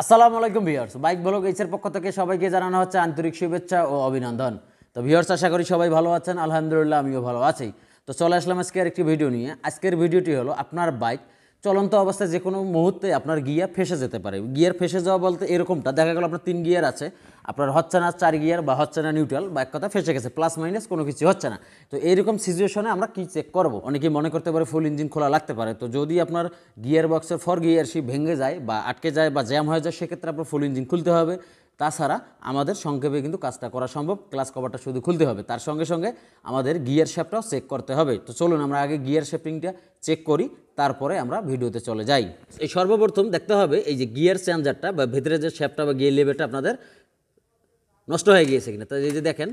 আসসালামু আলাইকুম viewers bike blog এইসের পক্ষ থেকে সবাইকে জানানো হচ্ছে আন্তরিক শুভেচ্ছা ও অভিনন্দন তো ভিউয়ার্স আশা করি সবাই ভালো আছেন আলহামদুলিল্লাহ আমিও ভালো আছি তো চলে আসলাম আজকের একটি ভিডিও নিয়ে আজকের ভিডিওটি হলো আপনার বাইক চলন্ত অবস্থায় যে কোনো মুহূর্তে আপনার গিয়ার ফেসে যেতে পারে গিয়ার ফেসে যাওয়া বলতে এরকমটা দেখা গেল আপনার তিন গিয়ার আছে আপনার হচ্ছে না চার গিয়ার বা হচ্ছে না নিউট্রাল বা এক কথা ফেসে গেছে প্লাস মাইনাস কোনো কিছু হচ্ছে না তো এরকম সিচুয়েশনে আমরা কী চেক করব অনেকেই মনে করতে পারে ফুল ইঞ্জিন খোলা লাগতে পারে তো যদি আপনার গিয়ার বক্সের ফর গিয়ার সি ভেঙে যায় বা আটকে যায় বা জ্যাম হয়ে যায় সেক্ষেত্রে আপনার ফুল ইঞ্জিন খুলতে হবে তাছাড়া আমাদের সংক্ষেপে কিন্তু কাজটা করা সম্ভব ক্লাস কভারটা শুধু খুলতে হবে তার সঙ্গে সঙ্গে আমাদের গিয়ার শেপটাও চেক করতে হবে তো চলুন আমরা আগে গিয়ার শেপিংটা চেক করি তারপরে আমরা ভিডিওতে চলে যাই এই সর্বপ্রথম দেখতে হবে এই যে গিয়ার চেঞ্জারটা বা ভেতরে যে শেপটা বা গিয়ার লেভেলটা আপনাদের নষ্ট হয়ে গিয়েছে কিনা তো এই যে দেখেন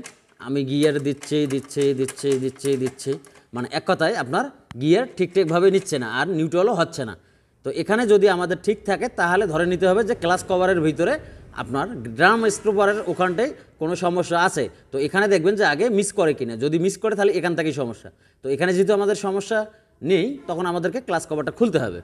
আমি গিয়ার দিচ্ছি দিচ্ছি দিচ্ছি দিচ্ছি দিচ্ছি মানে এক কথায় আপনার গিয়ার ঠিকঠাকভাবে নিচ্ছে না আর নিউট্রালও হচ্ছে না তো এখানে যদি আমাদের ঠিক থাকে তাহলে ধরে নিতে হবে যে ক্লাস কভারের ভিতরে আপনার ড্রাম স্ট্রোপারের ওখানটায় কোনো সমস্যা আছে তো এখানে দেখবেন যে আগে মিস করে কিনা যদি মিস করে তাহলে এখান থেকেই সমস্যা তো এখানে যেহেতু আমাদের সমস্যা নেই তখন আমাদেরকে ক্লাস কভারটা খুলতে হবে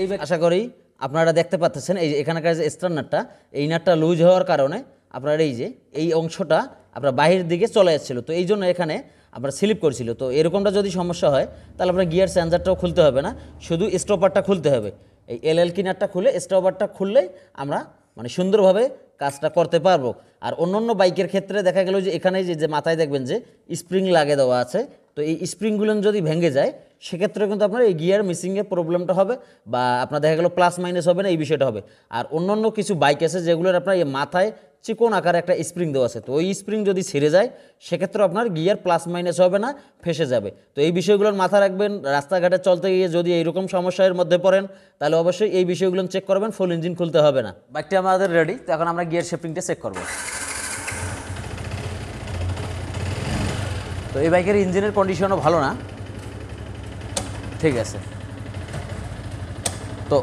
এই আশা করি আপনারা দেখতে পাচ্ছেন এই যে এখানকার যে স্টার নাটটা এই নাটটা লুজ হওয়ার কারণে আপনার এই যে এই অংশটা আপনার বাহির দিকে চলে যাচ্ছিলো তো এই জন্য এখানে আপনার স্লিপ করছিল তো এরকমটা যদি সমস্যা হয় তাহলে আপনার গিয়ার স্যান্সারটাও খুলতে হবে না শুধু স্টপারটা খুলতে হবে এই এল এল কিনারটা খুলে স্টপারটা খুললে আমরা মানে সুন্দরভাবে কাজটা করতে পারবো আর অন্য অন্য বাইকের ক্ষেত্রে দেখা গেল যে এখানে যে মাথায় দেখবেন যে স্প্রিং লাগে দেওয়া আছে তো এই স্প্রিংগুলো যদি ভেঙে যায় সেক্ষেত্রে কিন্তু আপনার এই গিয়ার মিসিংয়ের প্রবলেমটা হবে বা আপনার দেখা গেলো প্লাস মাইনাস হবে না এই বিষয়টা হবে আর অন্যান্য কিছু বাইক আছে যেগুলোর আপনার এই মাথায় চিকন আকারে একটা স্প্রিং দেওয়া আছে তো ওই স্প্রিং যদি ছেড়ে যায় সেক্ষেত্রে আপনার গিয়ার প্লাস মাইনাস হবে না ফেসে যাবে তো এই বিষয়গুলোর মাথা রাখবেন রাস্তাঘাটে চলতে গিয়ে যদি এইরকম সমস্যার মধ্যে পড়েন তাহলে অবশ্যই এই বিষয়গুলো চেক করবেন ফুল ইঞ্জিন খুলতে হবে না বাইকটি আমাদের রেডি তো এখন আমরা গিয়ার শেপিংটা চেক করবো তো এই বাইকের ইঞ্জিনের কন্ডিশনও ভালো না ঠিক আছে তো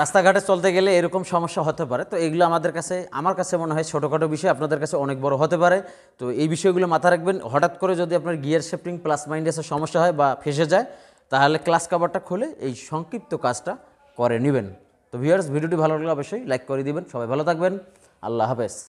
রাস্তাঘাটে চলতে গেলে এরকম সমস্যা হতে পারে তো এগুলো আমাদের কাছে আমার কাছে মনে হয় ছোটোখাটো বিষয় আপনাদের কাছে অনেক বড় হতে পারে তো এই বিষয়গুলো মাথা রাখবেন হঠাৎ করে যদি আপনার গিয়ার শেফটিং প্লাস মাইনাসের সমস্যা হয় বা ফেসে যায় তাহলে ক্লাস কাভারটা খুলে এই সংক্ষিপ্ত কাজটা করে নেবেন তো ভিউয়ার্স ভিডিওটি ভালো লাগলে অবশ্যই লাইক করে দিবেন সবাই ভালো থাকবেন আল্লাহ হাফেজ